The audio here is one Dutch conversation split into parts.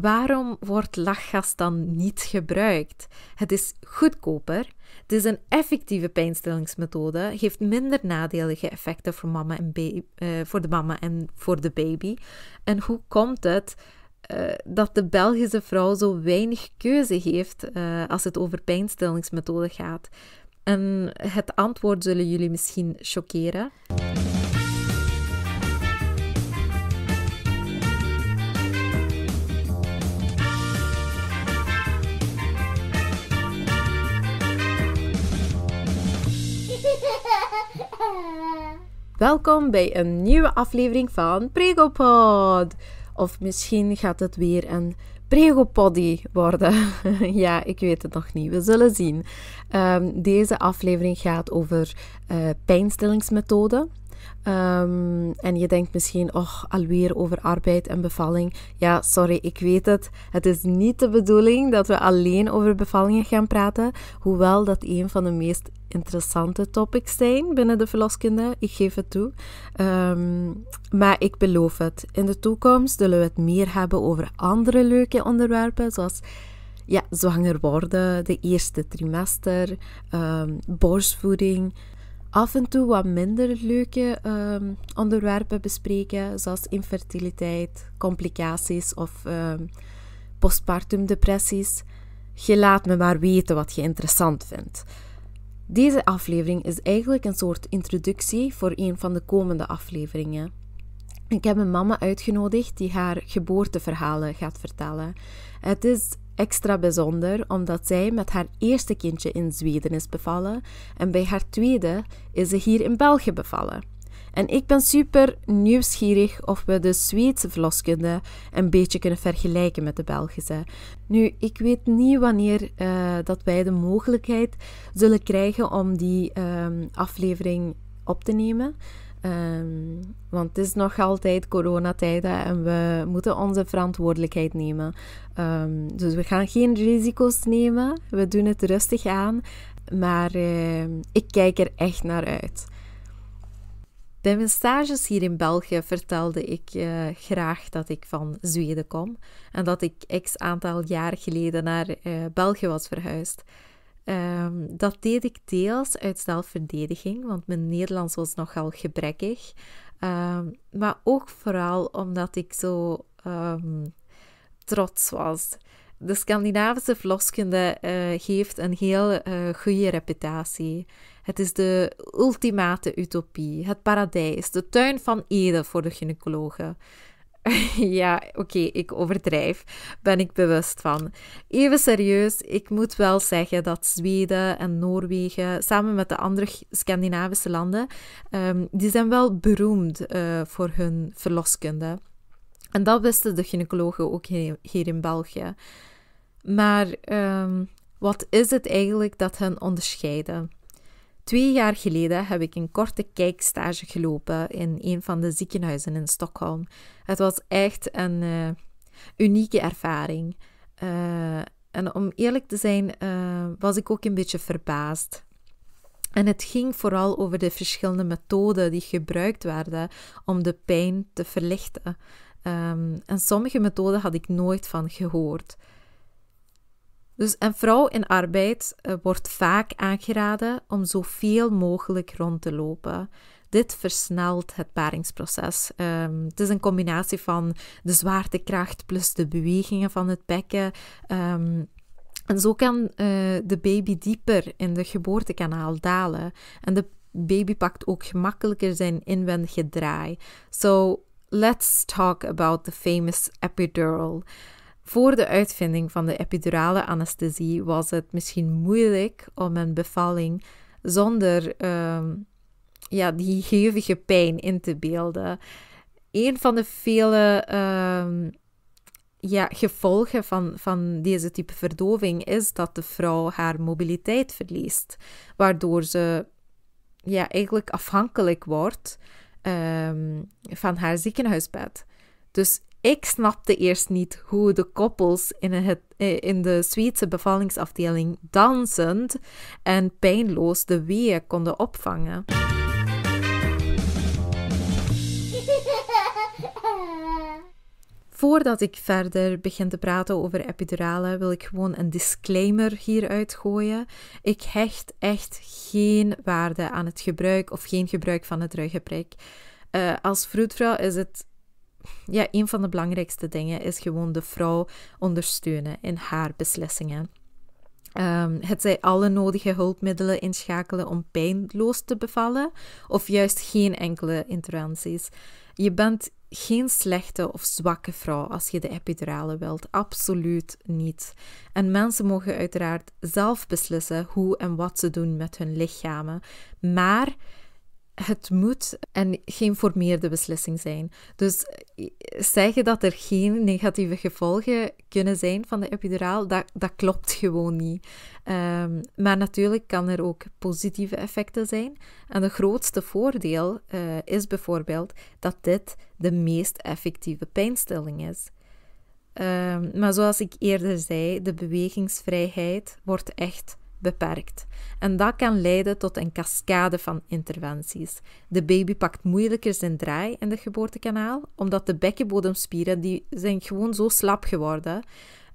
Waarom wordt lachgas dan niet gebruikt? Het is goedkoper, het is een effectieve pijnstillingsmethode, geeft minder nadelige effecten voor, mama en baby, eh, voor de mama en voor de baby. En hoe komt het eh, dat de Belgische vrouw zo weinig keuze heeft eh, als het over pijnstillingsmethode gaat? En het antwoord zullen jullie misschien choqueren. Welkom bij een nieuwe aflevering van Pregopod. Of misschien gaat het weer een Pregopoddy worden. ja, ik weet het nog niet. We zullen zien. Ehm, deze aflevering gaat over uh, eh, pijnstillingsmethoden. Ehm, en je denkt misschien, oh, alweer over arbeid en bevalling. Ja, sorry, ik weet het. Het is niet de bedoeling dat we alleen over bevallingen gaan praten, hoewel dat een van de meest interessante topics zijn binnen de verloskunde. Ik geef het toe. Ehm, maar ik beloof het. In de toekomst zullen we het meer hebben over andere leuke onderwerpen, zoals ja, zwanger worden, de eerste trimester, ehm, borstvoeding af en toe wat minder leuke ehm, onderwerpen bespreken, zoals infertiliteit, complicaties of ehm, postpartum depressies. Je laat me maar weten wat je interessant vindt. Deze aflevering is eigenlijk een soort introductie voor een van de komende afleveringen. Ik heb een mama uitgenodigd die haar geboorteverhalen gaat vertellen. Het is Extra bijzonder omdat zij met haar eerste kindje in Zweden is bevallen en bij haar tweede is ze hier in België bevallen. En ik ben super nieuwsgierig of we de Zweedse verloskunde een beetje kunnen vergelijken met de Belgische. Nu, ik weet niet wanneer eh, dat wij de mogelijkheid zullen krijgen om die ehm, aflevering op te nemen. Ehm, want het is nog altijd coronatijden en we moeten onze verantwoordelijkheid nemen. Ehm, dus we gaan geen risico's nemen. We doen het rustig aan. Maar ehm, ik kijk er echt naar uit. Bij mijn stages hier in België vertelde ik eh, graag dat ik van Zweden kom en dat ik x aantal jaar geleden naar eh, België was verhuisd. Ehm, dat deed ik deels uit zelfverdediging, want mijn Nederlands was nogal gebrekkig. Ehm, maar ook vooral omdat ik zo ehm, trots was. De Scandinavische Vloskunde uh, eh, heeft een heel eh, goede reputatie. Het is de ultimate utopie, het paradijs, de tuin van Eden voor de gynaecologen. ja, oké, ik overdrijf. Ben ik bewust van. Even serieus, ik moet wel zeggen dat Zweden en Noorwegen, samen met de andere Scandinavische landen, ehm, die zijn wel beroemd uh, voor hun verloskunde. En dat wisten de gynaecologen ook hier, in België. Maar ehm, wat is het eigenlijk dat hen onderscheidt? Twee jaar geleden heb ik een korte kijkstage gelopen in een van de ziekenhuizen in Stockholm. Het was echt een eh, unieke ervaring. Eh, en om eerlijk te zijn, eh, was ik ook een beetje verbaasd. En het ging vooral over de verschillende methoden die gebruikt werden om de pijn te verlichten. Ehm, en sommige methoden had ik nooit van gehoord. Dus een vrouw in arbeid eh, wordt vaak aangeraden om zoveel mogelijk rond te lopen. Dit versnelt het paringsproces. Ehm, het is een combinatie van de zwaartekracht plus de bewegingen van het bekken. Ehm, en zo kan eh, de baby dieper in de geboortekanaal dalen. En de baby pakt ook gemakkelijker zijn inwendige draai. So let's talk about the famous epidural. Voor de uitvinding van de epidurale anesthesie was het misschien moeilijk om een bevalling zonder ehm, ja, die hevige pijn in te beelden. Een van de vele ehm, ja, gevolgen van, van deze type verdoving is dat de vrouw haar mobiliteit verliest, waardoor ze ja, eigenlijk afhankelijk wordt ehm, van haar ziekenhuisbed. Dus ik snapte eerst niet hoe de koppels in, het, eh, in de Zweedse bevallingsafdeling dansend en pijnloos de weeën konden opvangen. Voordat ik verder begin te praten over epiduralen, wil ik gewoon een disclaimer hieruit gooien. Ik hecht echt geen waarde aan het gebruik of geen gebruik van het ruggenprik. Uh, eh, als vroedvrouw is het ja, een van de belangrijkste dingen is gewoon de vrouw ondersteunen in haar beslissingen. Ehm, het zij alle nodige hulpmiddelen inschakelen om pijnloos te bevallen, of juist geen enkele interventies. Je bent geen slechte of zwakke vrouw als je de epidurale wilt. Absoluut niet. En mensen mogen uiteraard zelf beslissen hoe en wat ze doen met hun lichamen. Maar het moet en geen formeerde beslissing zijn. Dus eh, zeggen dat er geen negatieve gevolgen kunnen zijn van de epiduraal, dat, dat klopt gewoon niet. Ehm, maar natuurlijk kan er ook positieve effecten zijn. En de grootste voordeel eh, is bijvoorbeeld dat dit de meest effectieve pijnstilling is. Ehm, maar zoals ik eerder zei, de bewegingsvrijheid wordt echt beperkt. En dat kan leiden tot een cascade van interventies. De baby pakt moeilijker zijn draai in het geboortekanaal, omdat de bekkenbodemspieren die zijn gewoon zo slap geworden.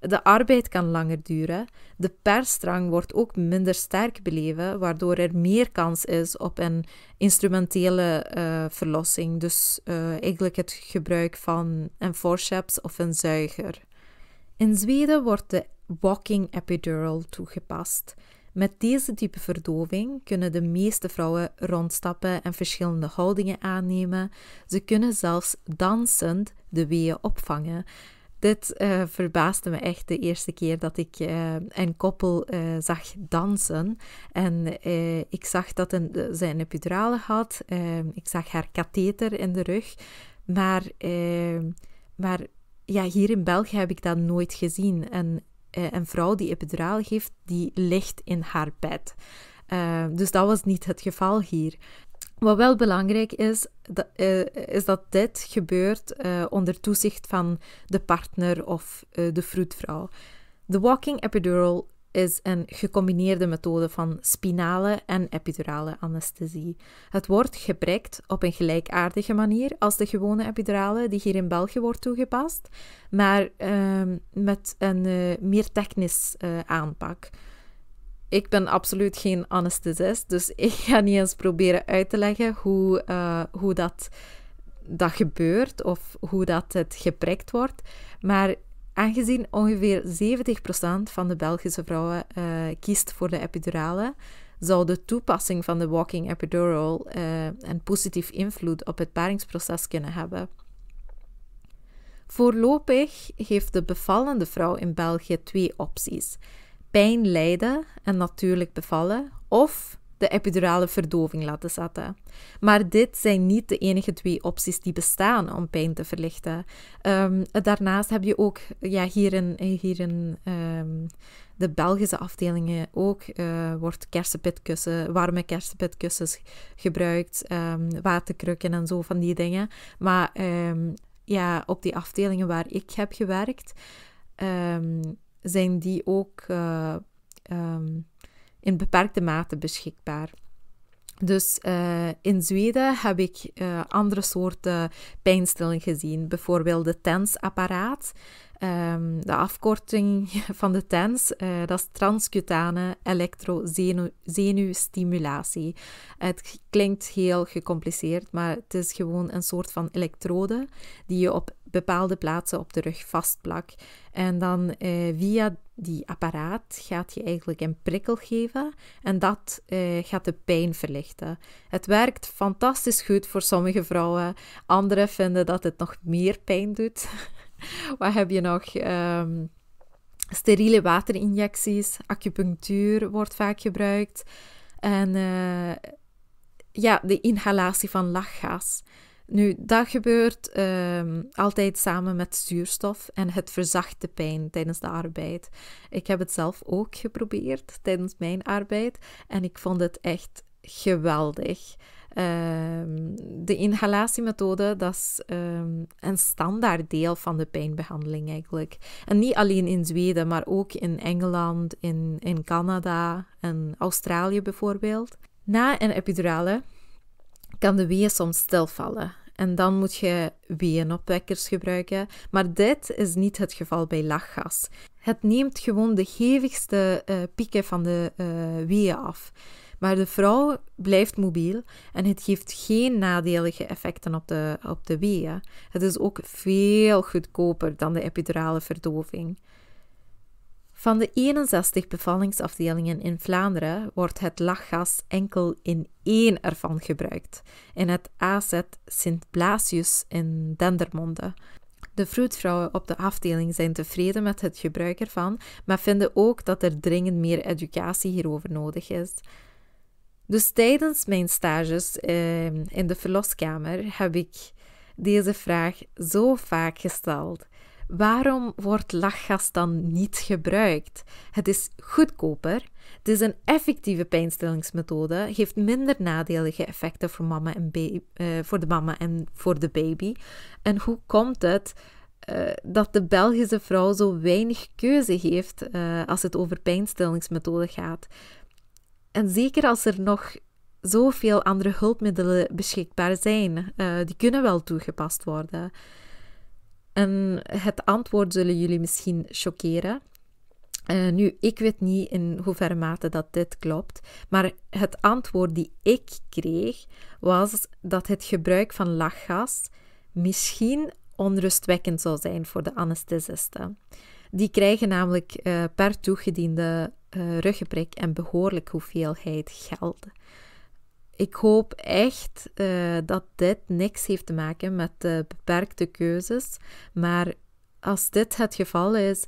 De arbeid kan langer duren. De perstrang wordt ook minder sterk beleven, waardoor er meer kans is op een instrumentele eh, verlossing. Dus eh, eigenlijk het gebruik van een forceps of een zuiger. In Zweden wordt de walking epidural toegepast. Met deze type verdoving kunnen de meeste vrouwen rondstappen en verschillende houdingen aannemen. Ze kunnen zelfs dansend de weeën opvangen. Dit eh, verbaasde me echt de eerste keer dat ik eh, een koppel eh, zag dansen. En ik zag dat een, zij een epidurale had. ik zag haar katheter in de rug. Maar, maar ja, hier in België heb ik dat nooit gezien. En eh, een vrouw die epiduraal geeft, die ligt in haar bed. Eh, dus dat was niet het geval hier. Wat wel belangrijk is, dat, eh, is dat dit gebeurt onder toezicht van de partner of de vroedvrouw. De walking epidural is een gecombineerde methode van spinale en epidurale anesthesie. Het wordt geprikt op een gelijkaardige manier als de gewone epidurale die hier in België wordt toegepast, maar ehm, met een eh, meer technisch eh, aanpak. Ik ben absoluut geen anesthesist, dus ik ga niet eens proberen uit te leggen hoe, eh, hoe dat, dat gebeurt of hoe dat het geprikt wordt. Maar Aangezien ongeveer 70% van de Belgische vrouwen eh, kiest voor de epidurale, zou de toepassing van de walking epidural eh, een positief invloed op het paringsproces kunnen hebben. Voorlopig heeft de bevallende vrouw in België twee opties: pijn lijden en natuurlijk bevallen, of de epidurale verdoving laten zetten. Maar dit zijn niet de enige twee opties die bestaan om pijn te verlichten. Ehm, daarnaast heb je ook ja, hier in, hier in ehm, de Belgische afdelingen ook eh, wordt kersenpitkussen, warme kersenpitkussens gebruikt, um, waterkrukken en zo van die dingen. Maar ja, op die afdelingen waar ik heb gewerkt, zijn die ook. Eh, in beperkte mate beschikbaar. Dus eh, in Zweden heb ik eh, andere soorten pijnstilling gezien, bijvoorbeeld de TENS-apparaat. Ehm, de afkorting van de TENS, eh, dat is transcutane elektrozenuwstimulatie. Het klinkt heel gecompliceerd, maar het is gewoon een soort van elektrode die je op bepaalde plaatsen op de rug vastplakt. En dan eh, via die apparaat gaat je eigenlijk een prikkel geven en dat eh, gaat de pijn verlichten. Het werkt fantastisch goed voor sommige vrouwen, anderen vinden dat het nog meer pijn doet. Wat heb je nog? sterile ehm, steriele waterinjecties, acupunctuur wordt vaak gebruikt. En eh, ja, de inhalatie van lachgas. Nu, dat gebeurt ehm, altijd samen met zuurstof en het verzacht de pijn tijdens de arbeid. Ik heb het zelf ook geprobeerd tijdens mijn arbeid en ik vond het echt geweldig. Ehm, de inhalatiemethode, dat is ehm, een standaard deel van de pijnbehandeling eigenlijk. En niet alleen in Zweden, maar ook in Engeland, in, in Canada en Australië bijvoorbeeld. Na een epidurale kan de weeën soms stilvallen. En dan moet je weeënopwekkers gebruiken. Maar dit is niet het geval bij lachgas. Het neemt gewoon de hevigste uh, pieken van de uh, weeën af. Maar de vrouw blijft mobiel en het geeft geen nadelige effecten op de, op de weeën. Het is ook veel goedkoper dan de epidurale verdoving. Van de 61 bevallingsafdelingen in Vlaanderen wordt het lachgas enkel in één ervan gebruikt, in het AZ Sint Blasius in Dendermonde. De vroedvrouwen op de afdeling zijn tevreden met het gebruik ervan, maar vinden ook dat er dringend meer educatie hierover nodig is. Dus tijdens mijn stages ehm, in de verloskamer heb ik deze vraag zo vaak gesteld. Waarom wordt lachgas dan niet gebruikt? Het is goedkoper, het is een effectieve pijnstillingsmethode, heeft minder nadelige effecten voor, mama en eh, voor de mama en voor de baby. En hoe komt het eh, dat de Belgische vrouw zo weinig keuze heeft eh, als het over pijnstillingsmethode gaat. En zeker als er nog zoveel andere hulpmiddelen beschikbaar zijn, eh, die kunnen wel toegepast worden. En het antwoord zullen jullie misschien choqueren. Eh, nu, ik weet niet in hoeverre mate dat dit klopt, maar het antwoord die ik kreeg was dat het gebruik van lachgas misschien onrustwekkend zou zijn voor de anesthesisten. Die krijgen namelijk eh, per toegediende uh, eh, ruggebrek en behoorlijk hoeveelheid geld. Ik hoop echt eh, dat dit niks heeft te maken met de beperkte keuzes. Maar als dit het geval is,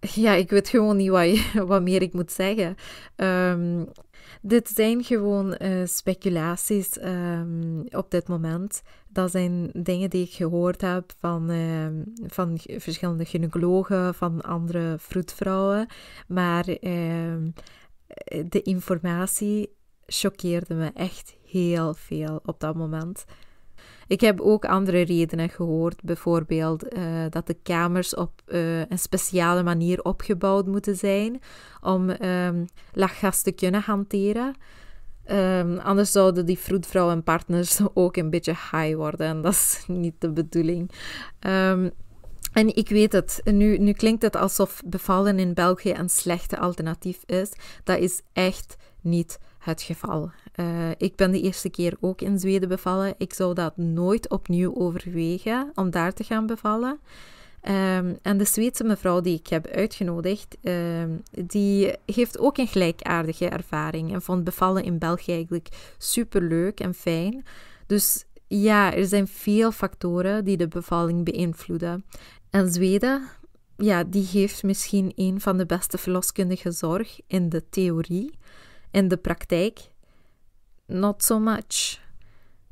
ja, ik weet gewoon niet wat, wat meer ik moet zeggen. Ehm, dit zijn gewoon eh, speculaties ehm, op dit moment. Dat zijn dingen die ik gehoord heb van, ehm, van verschillende gynaecologen, van andere vroedvrouwen. Maar ehm, de informatie choqueerde me echt heel veel op dat moment. Ik heb ook andere redenen gehoord, bijvoorbeeld eh, dat de kamers op eh, een speciale manier opgebouwd moeten zijn om ehm, lachgas te kunnen hanteren. Ehm, anders zouden die vroedvrouw partners ook een beetje high worden en dat is niet de bedoeling. Ehm, en ik weet het, nu, nu klinkt het alsof bevallen in België een slechte alternatief is. Dat is echt niet het geval. Eh, ik ben de eerste keer ook in Zweden bevallen. Ik zou dat nooit opnieuw overwegen om daar te gaan bevallen. Ehm, en de Zweedse mevrouw die ik heb uitgenodigd, ehm, die heeft ook een gelijkaardige ervaring en vond bevallen in België eigenlijk super leuk en fijn. Dus ja, er zijn veel factoren die de bevalling beïnvloeden. En Zweden, ja, die heeft misschien een van de beste verloskundige zorg in de theorie. In de praktijk not so much.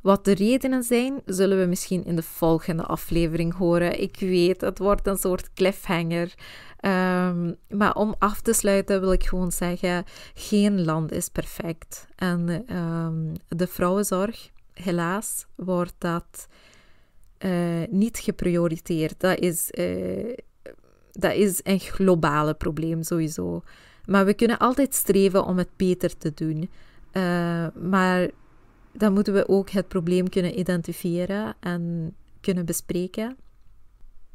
Wat de redenen zijn, zullen we misschien in de volgende aflevering horen. Ik weet, het wordt een soort cliffhanger. Ehm, maar om af te sluiten wil ik gewoon zeggen: geen land is perfect. En ehm, de vrouwenzorg, helaas, wordt dat eh, niet geprioriteerd. Dat is, eh, dat is een globale probleem sowieso. Maar we kunnen altijd streven om het beter te doen. Eh, maar dan moeten we ook het probleem kunnen identificeren en kunnen bespreken.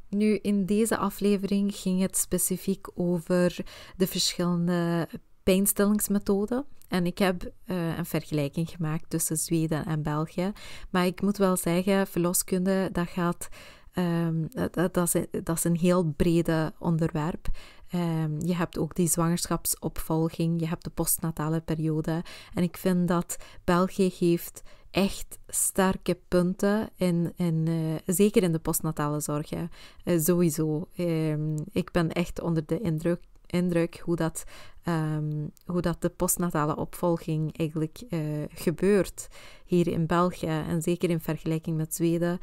Nu, in deze aflevering ging het specifiek over de verschillende pijnstellingsmethoden En ik heb eh, een vergelijking gemaakt tussen Zweden en België. Maar ik moet wel zeggen, verloskunde, dat gaat. Ehm, dat, dat, is, dat, is, een heel brede onderwerp. Ehm, je hebt ook die zwangerschapsopvolging, je hebt de postnatale periode. En ik vind dat België heeft echt sterke punten, in, in, eh, zeker in de postnatale zorg. Hè. Eh, sowieso. Ehm, ik ben echt onder de indruk, indruk hoe, dat, ehm, hoe dat de postnatale opvolging eigenlijk eh, gebeurt hier in België. En zeker in vergelijking met Zweden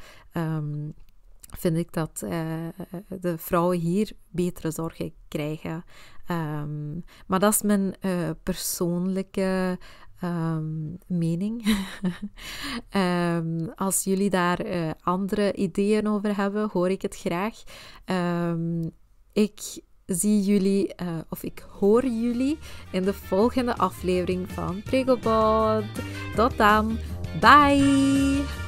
vind ik dat eh, de vrouwen hier betere zorgen krijgen. Ehm, maar dat is mijn eh, persoonlijke ehm, mening. Ehm, als jullie daar eh, andere ideeën over hebben, hoor ik het graag. ik zie jullie, of ik hoor jullie in de volgende aflevering van Pregobot. Tot dan, bye!